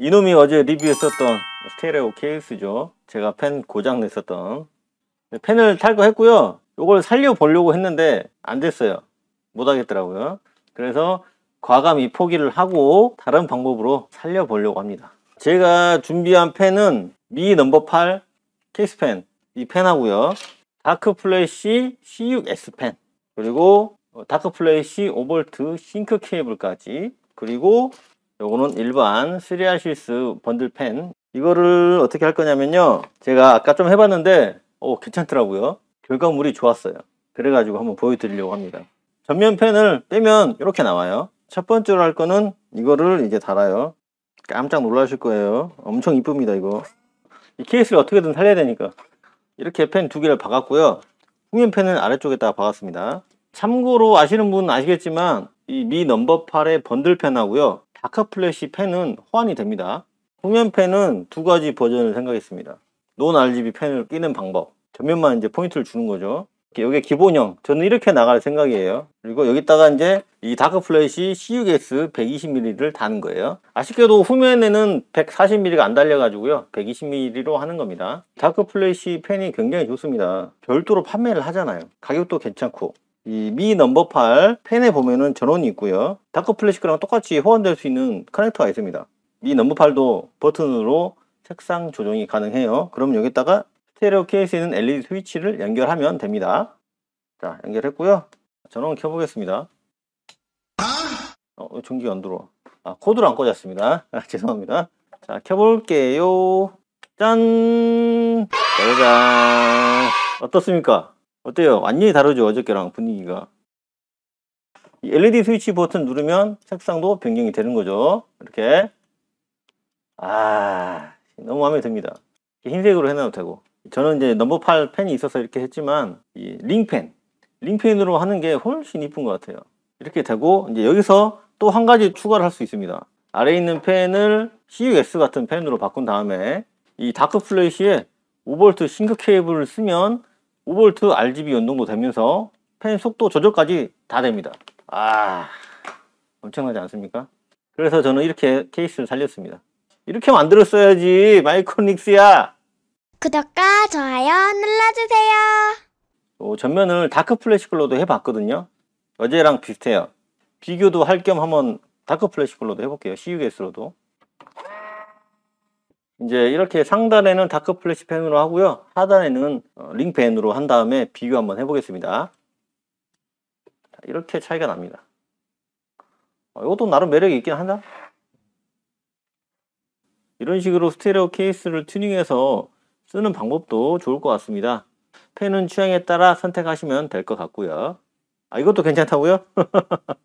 이놈이 어제 리뷰했었던 스테레오 케이스죠 제가 펜 고장 냈었던 펜을 네, 탈거했고요 이걸 살려보려고 했는데 안 됐어요 못하겠더라고요 그래서 과감히 포기를 하고 다른 방법으로 살려보려고 합니다 제가 준비한 펜은 미 넘버 8 케이스펜 이 펜하고요 다크플래시 C6S 펜 그리고 다크플래시 5V 싱크 케이블까지 그리고 요거는 일반 시리아시스 번들펜 이거를 어떻게 할 거냐면요 제가 아까 좀 해봤는데 오 괜찮더라고요 결과물이 좋았어요 그래가지고 한번 보여드리려고 합니다 전면 펜을 빼면 이렇게 나와요 첫 번째로 할 거는 이거를 이제 달아요 깜짝 놀라실 거예요 엄청 이쁩니다 이거 이 케이스를 어떻게든 살려야 되니까 이렇게 펜 두 개를 박았고요 후면 펜은 아래쪽에다가 박았습니다 참고로 아시는 분은 아시겠지만 이 미 넘버 8의 번들 펜하고요 다크플래시 펜은 호환이 됩니다. 후면펜은 두 가지 버전을 생각했습니다. 논 RGB 펜을 끼는 방법. 전면만 이제 포인트를 주는 거죠. 이게 기본형. 저는 이렇게 나갈 생각이에요. 그리고 여기다가 이제 이 다크플래시 CUS 120mm를 다는 거예요. 아쉽게도 후면에는 140mm가 안 달려가지고요. 120mm로 하는 겁니다. 다크플래시 펜이 굉장히 좋습니다. 별도로 판매를 하잖아요. 가격도 괜찮고. 이미 넘버 8 펜에 보면은 전원이 있고요. 다크 플래시 거랑 똑같이 호환될 수 있는 커넥터가 있습니다. 미 넘버 8도 버튼으로 색상 조정이 가능해요. 그럼 여기다가 스테레오 케이스에 있는 LED 스위치를 연결하면 됩니다. 자, 연결했고요. 전원 켜보겠습니다. 어, 전기가 안 들어와. 아, 코드를 안 꽂았습니다. 아, 죄송합니다. 자, 켜볼게요. 짠! 짜잔! 어떻습니까? 어때요? 완전히 다르죠? 어저께랑 분위기가. LED 스위치 버튼 누르면 색상도 변경이 되는 거죠. 이렇게. 아, 너무 마음에 듭니다. 흰색으로 해놔도 되고. 저는 이제 넘버 8 펜이 있어서 이렇게 했지만, 이 링펜. 링펜으로 하는 게 훨씬 이쁜 것 같아요. 이렇게 되고, 이제 여기서 또 한 가지 추가를 할 수 있습니다. 아래에 있는 펜을 CUS 같은 펜으로 바꾼 다음에 이 다크 플레이시에 5V 싱크 케이블을 쓰면 5V RGB 연동도 되면서 펜 속도 조절까지 다 됩니다 아 엄청나지 않습니까? 그래서 저는 이렇게 케이스를 살렸습니다 이렇게 만들었어야지 마이크로닉스야 구독과 좋아요 눌러주세요 어, 전면을 다크 플래시 컬러도 해봤거든요 어제랑 비슷해요 비교도 할 겸 한번 다크 플래시 컬러도 해볼게요 CUS로도 이제 이렇게 상단에는 다크 플래시 펜으로 하고요. 하단에는 어, 링펜으로 한 다음에 비교 한번 해보겠습니다. 이렇게 차이가 납니다. 어, 이것도 나름 매력이 있긴 하다. 이런 식으로 스테레오 케이스를 튜닝해서 쓰는 방법도 좋을 것 같습니다. 펜은 취향에 따라 선택하시면 될 것 같고요. 아, 이것도 괜찮다고요?